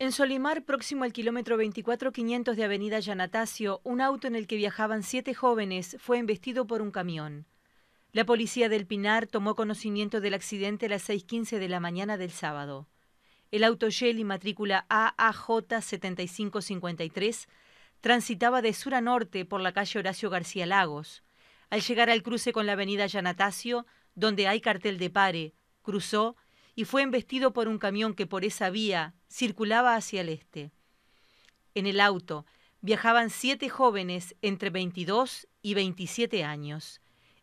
En Solimar, próximo al kilómetro 24.500 de Avenida Yanatacio, un auto en el que viajaban siete jóvenes fue embestido por un camión. La policía del Pinar tomó conocimiento del accidente a las 6.15 de la mañana del sábado. El auto y matrícula AAJ7553 transitaba de sur a norte por la calle Horacio García Lagos. Al llegar al cruce con la avenida Yanatacio, donde hay cartel de pare, cruzó y fue embestido por un camión que por esa vía circulaba hacia el este. En el auto viajaban siete jóvenes entre 22 y 27 años.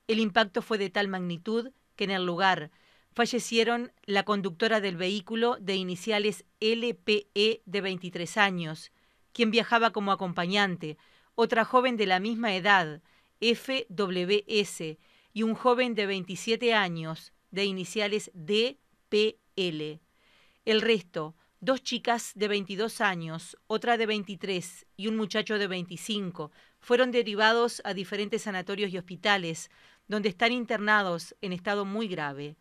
El impacto fue de tal magnitud que en el lugar fallecieron la conductora del vehículo de iniciales LPE de 23 años, quien viajaba como acompañante, otra joven de la misma edad, FWS, y un joven de 27 años, de iniciales D PL. El resto, dos chicas de 22 años, otra de 23 y un muchacho de 25, fueron derivados a diferentes sanatorios y hospitales, donde están internados en estado muy grave.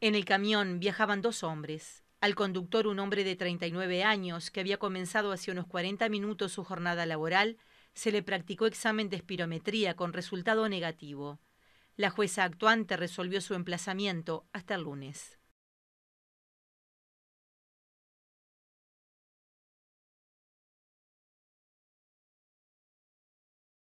En el camión viajaban dos hombres, al conductor un hombre de 39 años que había comenzado hace unos 40 minutos su jornada laboral, se le practicó examen de espirometría con resultado negativo. La jueza actuante resolvió su emplazamiento hasta el lunes.